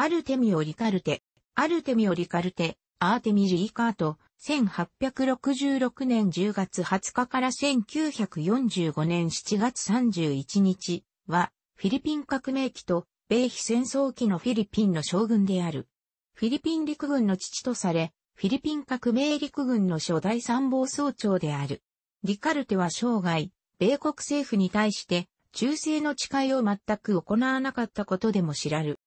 アルテミオ・リカルテ、アルテミオ・リカルテ、アーテミジ・リカート、1866年10月20日から1945年7月31日は、フィリピン革命期と米非戦争期のフィリピンの将軍である。フィリピン陸軍の父とされ、フィリピン革命陸軍の初代参謀総長である。リカルテは生涯、米国政府に対して、忠誠の誓いを全く行わなかったことでも知らる。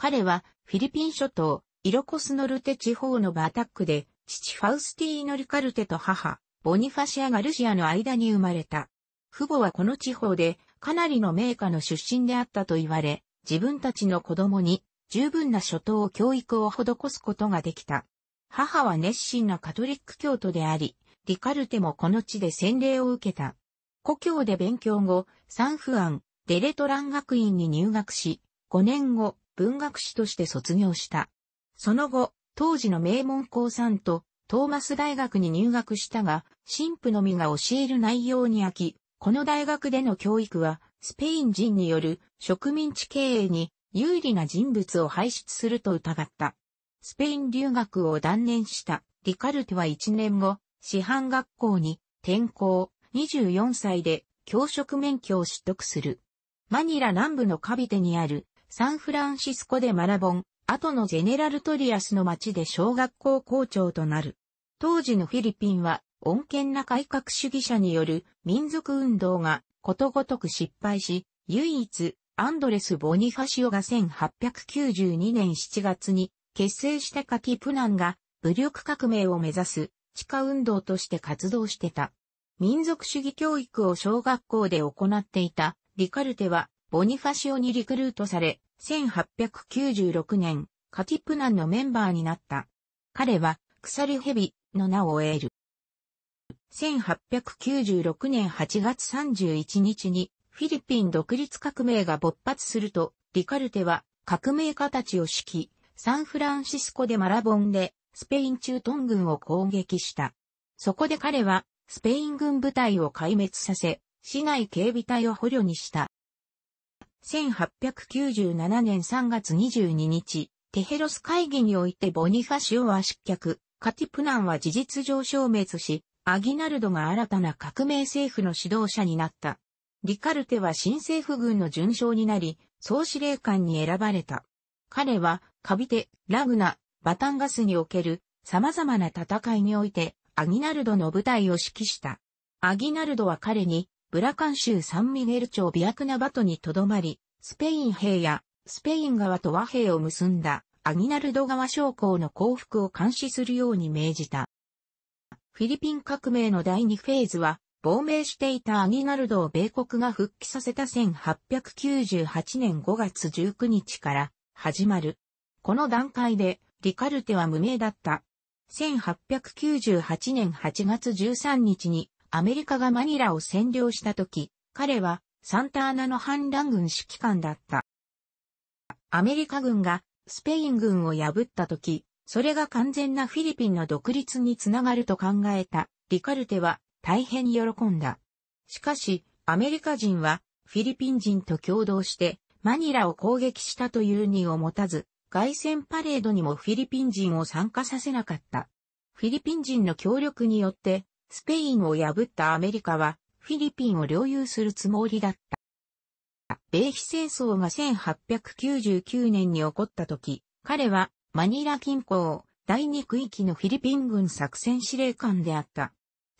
彼はフィリピン諸島、イロコスノルテ地方のバタックで、父ファウスティーノ・ルカルテと母、ボニファシア・ガルシアの間に生まれた。父母はこの地方で、かなりの名家の出身であったと言われ、自分たちの子供に十分な諸島教育を施すことができた。母は熱心なカトリック教徒であり、リカルテもこの地で洗礼を受けた。故郷で勉強後、サンフアン、デレトラン学院に入学し、5年後、文学士として卒業した。その後、当時の名門校さんと、トーマス大学に入学したが、神父のみが教える内容に飽き、この大学での教育は、スペイン人による植民地経営に有利な人物を輩出すると疑った。スペイン留学を断念したリカルテは1年後、師範学校に転校、24歳で教職免許を取得する。マニラ南部のカビテにあるサンフランシスコでマラボン、後のゼネラルトリアスの町で小学校校長となる。当時のフィリピンは、穏健な改革主義者による民族運動がことごとく失敗し、唯一、アンドレス・ボニファシオが1892年7月に結成したカキプナンが武力革命を目指す地下運動として活動してた。民族主義教育を小学校で行っていたリカルテはボニファシオにリクルートされ、1896年、カティプナンのメンバーになった。彼は、鎖蛇の名を得る。1896年8月31日に、フィリピン独立革命が勃発すると、リカルテは革命家たちを指揮、サンフランシスコでマラボンで、スペイン中東軍を攻撃した。そこで彼は、スペイン軍部隊を壊滅させ、市内警備隊を捕虜にした。1897年3月22日、テヘロス会議においてボニファシオは失脚、カティプナンは事実上消滅し、アギナルドが新たな革命政府の指導者になった。リカルテは新政府軍の順将になり、総司令官に選ばれた。彼は、カビテ、ラグナ、バタンガスにおける様々な戦いにおいて、アギナルドの部隊を指揮した。アギナルドは彼にブラカン州サンミゲル町ビアクナバトにとどまり、スペイン兵やスペイン側と和平を結んだアギナルド川将校の降伏を監視するように命じた。フィリピン革命の第2フェーズは、亡命していたアギナルドを米国が復帰させた1898年5月19日から始まる。この段階で、リカルテは無名だった。1898年8月13日にアメリカがマニラを占領した時、彼はサンタアナの反乱軍指揮官だった。アメリカ軍がスペイン軍を破った時、それが完全なフィリピンの独立につながると考えたリカルテは大変喜んだ。しかし、アメリカ人はフィリピン人と共同してマニラを攻撃したという荷を持たず、外戦パレードにもフィリピン人を参加させなかった。フィリピン人の協力によってスペインを破ったアメリカは、フィリピンを領有するつもりだった。米比戦争が1899年に起こった時、彼はマニラ近郊第二区域のフィリピン軍作戦司令官であった。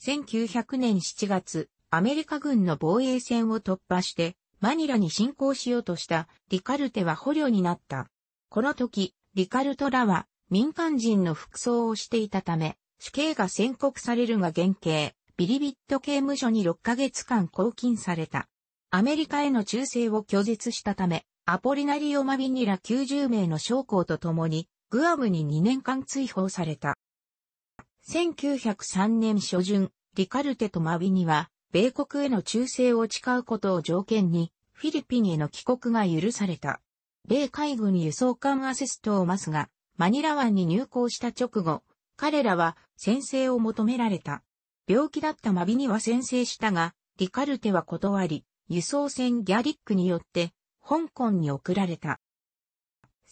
1900年7月、アメリカ軍の防衛線を突破して、マニラに侵攻しようとしたリカルテは捕虜になった。この時、リカルトラは民間人の服装をしていたため、死刑が宣告されるが減刑、ビリビット刑務所に6ヶ月間拘禁された。アメリカへの忠誠を拒絶したため、アポリナリオ・マビニラ90名の将校と共に、グアムに2年間追放された。1903年初旬、リカルテとマビニは、米国への忠誠を誓うことを条件に、フィリピンへの帰国が許された。米海軍輸送艦アセストーマスが、マニラ湾に入港した直後、彼らは先制を求められた。病気だったマビニは先制したが、リカルテは断り、輸送船ギャリックによって、香港に送られた。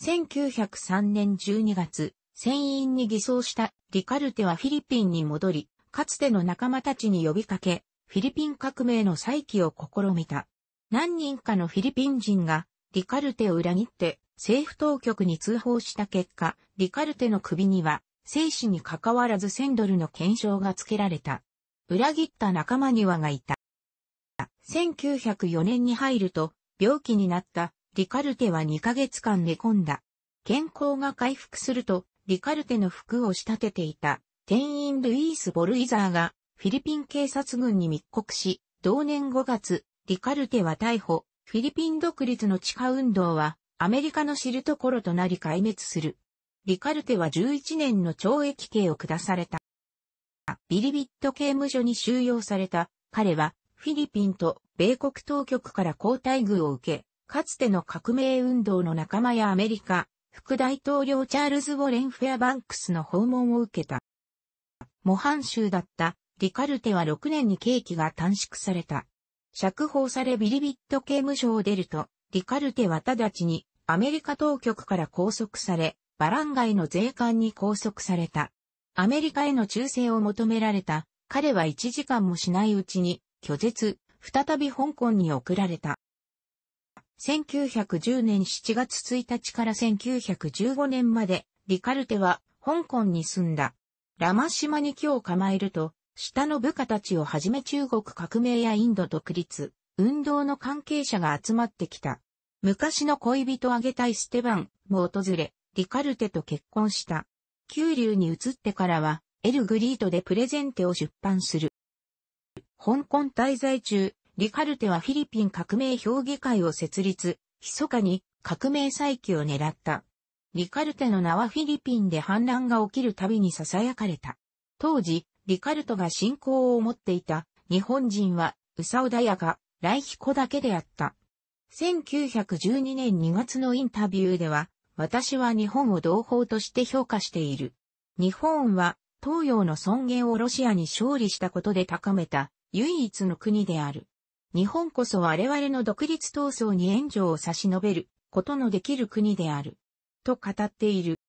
1903年12月、船員に偽装したリカルテはフィリピンに戻り、かつての仲間たちに呼びかけ、フィリピン革命の再起を試みた。何人かのフィリピン人がリカルテを裏切って政府当局に通報した結果、リカルテの首には生死に関わらず1000ドルの検証がつけられた。裏切った仲間にはがいた。1904年に入ると、病気になったリカルテは2ヶ月間寝込んだ。健康が回復すると、リカルテの服を仕立てていた、店員ルイース・ボルイザーが、フィリピン警察軍に密告し、同年5月、リカルテは逮捕、フィリピン独立の地下運動は、アメリカの知るところとなり壊滅する。リカルテは11年の懲役刑を下された。ビリビット刑務所に収容された彼はフィリピンと米国当局から交代遇を受け、かつての革命運動の仲間やアメリカ、副大統領チャールズ・ウォレン・フェアバンクスの訪問を受けた。模範囚だったリカルテは6年に刑期が短縮された。釈放されビリビット刑務所を出ると、リカルテは直ちにアメリカ当局から拘束され、バランガイの税関に拘束された。アメリカへの忠誠を求められた。彼は1時間もしないうちに拒絶、再び香港に送られた。1910年7月1日から1915年まで、リカルテは香港に住んだ。ラマ島に今日構えると、下の部下たちをはじめ中国革命やインド独立、運動の関係者が集まってきた。昔の恋人あげたいステバンも訪れ、リカルテと結婚した。九流に移ってからは、エルグリートでプレゼンテを出版する。香港滞在中、リカルテはフィリピン革命評議会を設立、密かに革命再起を狙った。リカルテの名はフィリピンで反乱が起きるたびに囁かれた。当時、リカルトが信仰を持っていた日本人は、ウサオダヤが、来彦だけであった。1912年2月のインタビューでは、私は日本を同胞として評価している。日本は東洋の尊厳をロシアに勝利したことで高めた唯一の国である。日本こそ我々の独立闘争に援助を差し伸べることのできる国である。と語っている。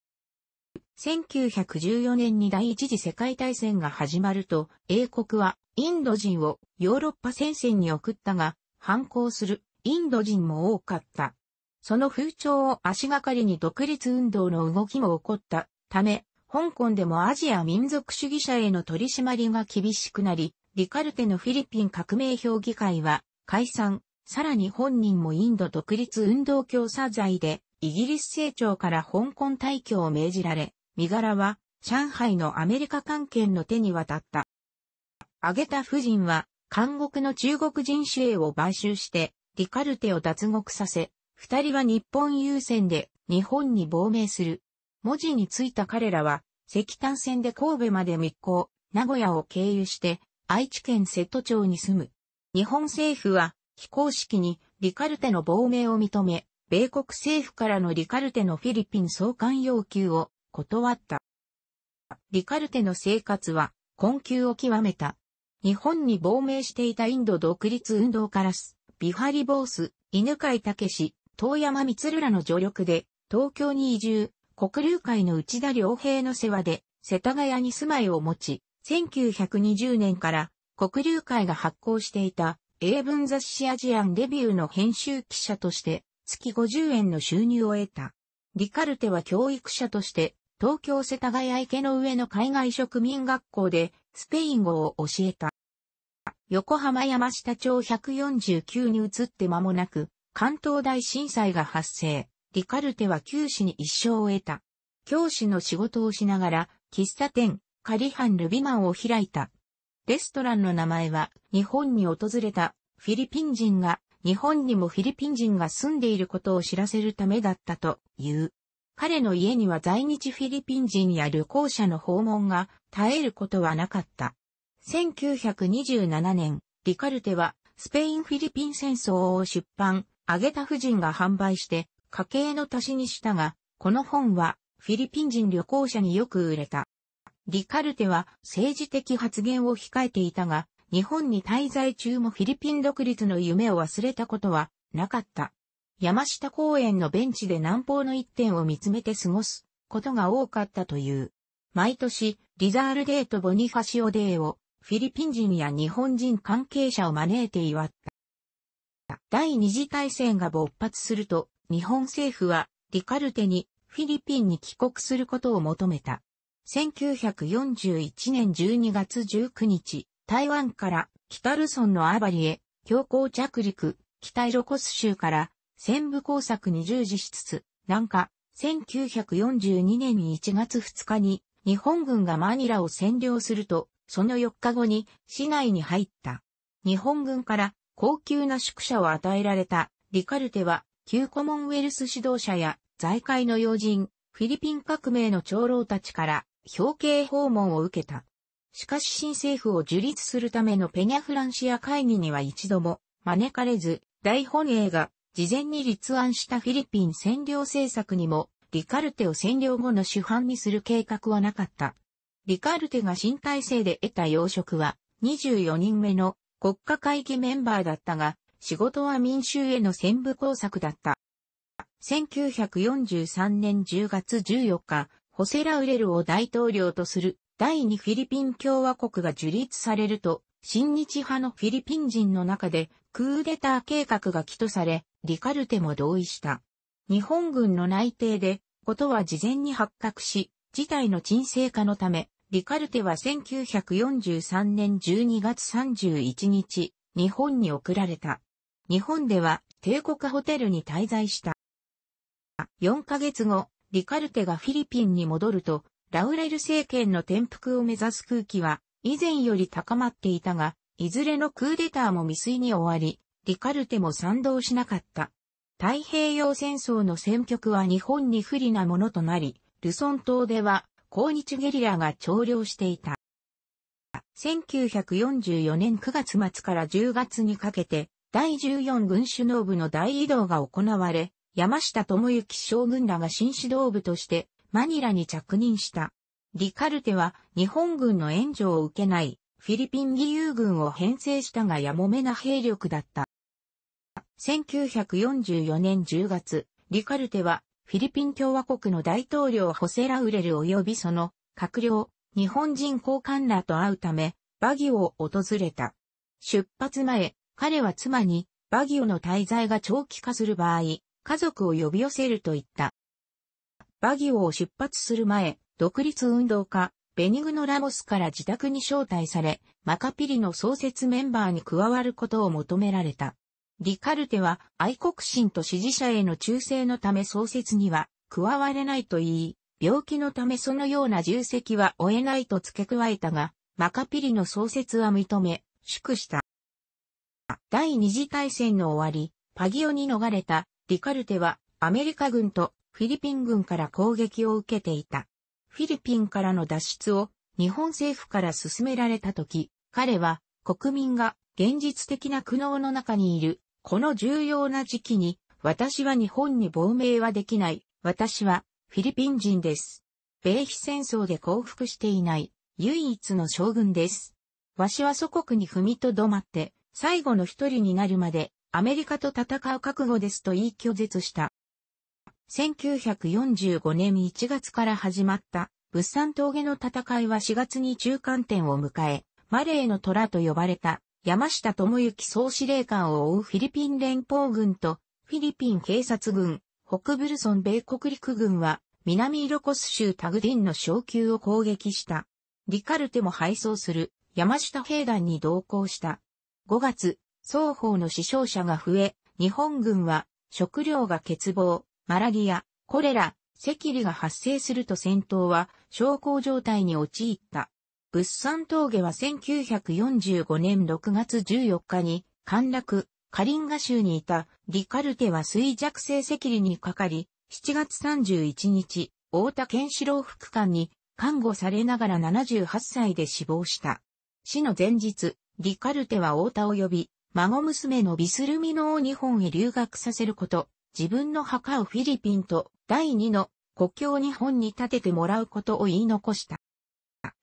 1914年に第一次世界大戦が始まると、英国はインド人をヨーロッパ戦線に送ったが、反抗するインド人も多かった。その風潮を足がかりに独立運動の動きも起こったため、香港でもアジア民族主義者への取り締まりが厳しくなり、リカルテのフィリピン革命評議会は解散、さらに本人もインド独立運動協査罪でイギリス政庁から香港退去を命じられ、身柄は上海のアメリカ関係の手に渡った。挙げた夫人は、監獄の中国人主営を買収して、リカルテを脱獄させ、二人は日本優先で日本に亡命する。文字についた彼らは、石炭船で神戸まで密航、名古屋を経由して、愛知県瀬戸町に住む。日本政府は、非公式にリカルテの亡命を認め、米国政府からのリカルテのフィリピン送還要求を断った。リカルテの生活は困窮を極めた。日本に亡命していたインド独立運動からす、ビハリボース、犬飼武遠山光らの助力で、東京に移住、国流会の内田良平の世話で、世田谷に住まいを持ち、1920年から国流会が発行していた英文雑誌アジアンデビューの編集記者として月50円の収入を得た。リカルテは教育者として東京世田谷池の上の海外植民学校でスペイン語を教えた。横浜山下町149に移って間もなく関東大震災が発生、リカルテは九死に一生を得た。教師の仕事をしながら、喫茶店、カリハン・ルビマンを開いた。レストランの名前は、日本に訪れたフィリピン人が、日本にもフィリピン人が住んでいることを知らせるためだったという。彼の家には在日フィリピン人や旅行者の訪問が絶えることはなかった。1927年、リカルテはスペインフィリピン戦争を出版、あげた夫人が販売して、家計の足しにしたが、この本は、フィリピン人旅行者によく売れた。リカルテは政治的発言を控えていたが、日本に滞在中もフィリピン独立の夢を忘れたことはなかった。山下公園のベンチで南方の一点を見つめて過ごすことが多かったという。毎年、リザールデーとボニファシオデーをフィリピン人や日本人関係者を招いて祝った。第二次大戦が勃発すると、日本政府はリカルテにフィリピンに帰国することを求めた。1941年12月19日、台湾から北ルソンのアバリへ強行着陸、北イロコス州から戦部工作に従事しつつ、南下、1942年1月2日に日本軍がマニラを占領すると、その4日後に市内に入った。日本軍から高級な宿舎を与えられたリカルテは、旧コモンウェルス指導者や財界の要人、フィリピン革命の長老たちから表敬訪問を受けた。しかし新政府を樹立するためのペニャフランシア会議には一度も招かれず、大本営が事前に立案したフィリピン占領政策にも、リカルテを占領後の主犯にする計画はなかった。リカルテが新体制で得た要職は、24人目の国家会議メンバーだったが、仕事は民衆への宣部工作だった。1943年10月14日、ホセラウレルを大統領とする第二フィリピン共和国が樹立されると、新日派のフィリピン人の中でクーデター計画が起訴され、リカルテも同意した。日本軍の内定で、ことは事前に発覚し、事態の沈静化のため、リカルテは1943年12月31日、日本に送られた。日本では帝国ホテルに滞在した。4ヶ月後、リカルテがフィリピンに戻ると、ラウレル政権の転覆を目指す空気は以前より高まっていたが、いずれのクーデターも未遂に終わり、リカルテも賛同しなかった。太平洋戦争の戦局は日本に不利なものとなり、ルソン島では抗日ゲリラが徴領していた。1944年9月末から10月にかけて、第14軍首脳部の大移動が行われ、山下智之将軍らが新指導部としてマニラに着任した。リカルテは日本軍の援助を受けないフィリピン義勇軍を編成したがやもめな兵力だった。1944年10月、リカルテはフィリピン共和国の大統領ホセラウレル及びその閣僚、日本人交換らと会うため、バギオを訪れた。出発前、彼は妻に、バギオの滞在が長期化する場合、家族を呼び寄せると言った。バギオを出発する前、独立運動家、ベニグノ・ラモスから自宅に招待され、マカピリの創設メンバーに加わることを求められた。リカルテは愛国心と支持者への忠誠のため創設には加われないと言い、病気のためそのような重責は負えないと付け加えたが、マカピリの創設は認め、祝した。第二次大戦の終わり、パギオに逃れたリカルテはアメリカ軍とフィリピン軍から攻撃を受けていた。フィリピンからの脱出を日本政府から進められた時、彼は国民が現実的な苦悩の中にいるこの重要な時期に、私は日本に亡命はできない。私はフィリピン人です。米非戦争で降伏していない唯一の将軍です。わしは祖国に踏みとどまって、最後の一人になるまでアメリカと戦う覚悟ですと言い拒絶した。1945年1月から始まった物産峠の戦いは4月に中間点を迎え、マレーの虎と呼ばれた山下智之総司令官を追うフィリピン連邦軍とフィリピン警察軍、北ブルソン米国陸軍は南イロコス州タグディンの昇級を攻撃した。リカルテも敗走する山下兵団に同行した。5月、双方の死傷者が増え、日本軍は食料が欠乏、マラリア、コレラ、赤痢が発生すると戦闘は昇降状態に陥った。物産峠は1945年6月14日に、陥落、カリンガ州にいたリカルテは衰弱性赤痢にかかり、7月31日、大田健志郎副官に看護されながら78歳で死亡した。死の前日、リカルテは大田を呼び、孫娘のビスルミノを日本へ留学させること、自分の墓をフィリピンと第二の国境日本に建ててもらうことを言い残した。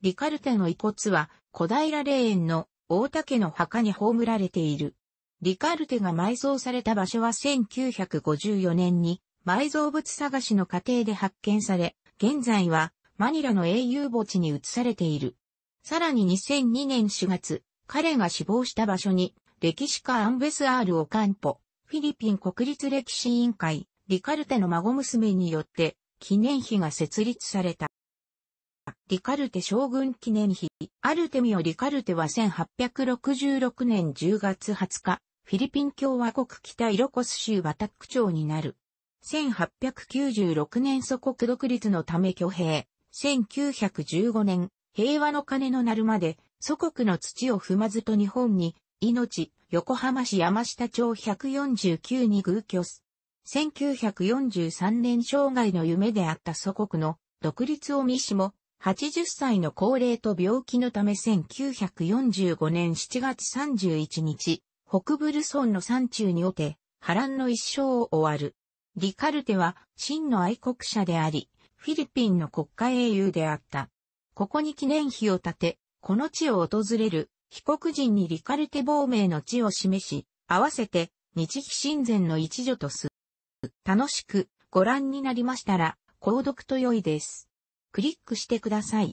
リカルテの遺骨は小平霊園の大竹の墓に葬られている。リカルテが埋葬された場所は1954年に埋蔵物探しの過程で発見され、現在はマニラの英雄墓地に移されている。さらに2002年4月、彼が死亡した場所に歴史家アンベス・アール・オカンポ、フィリピン国立歴史委員会、リカルテの孫娘によって記念碑が設立された。リカルテ将軍記念碑。アルテミオ・リカルテは1866年10月20日、フィリピン共和国北イロコス州バタック町になる。1896年祖国独立のため挙兵。1915年、平和の鐘の鳴るまで、祖国の土を踏まずと日本に、命、横浜市山下町149に偶居す。1943年生涯の夢であった祖国の独立を見しも、80歳の高齢と病気のため1945年7月31日、北部ルソンの山中におて、波乱の一生を終わる。リカルテは真の愛国者であり、フィリピンの国家英雄であった。ここに記念碑を建て、この地を訪れる被告人にリカルテ亡命の地を示し、合わせて日非神前の一助とす。楽しくご覧になりましたら、購読と良いです。クリックしてください。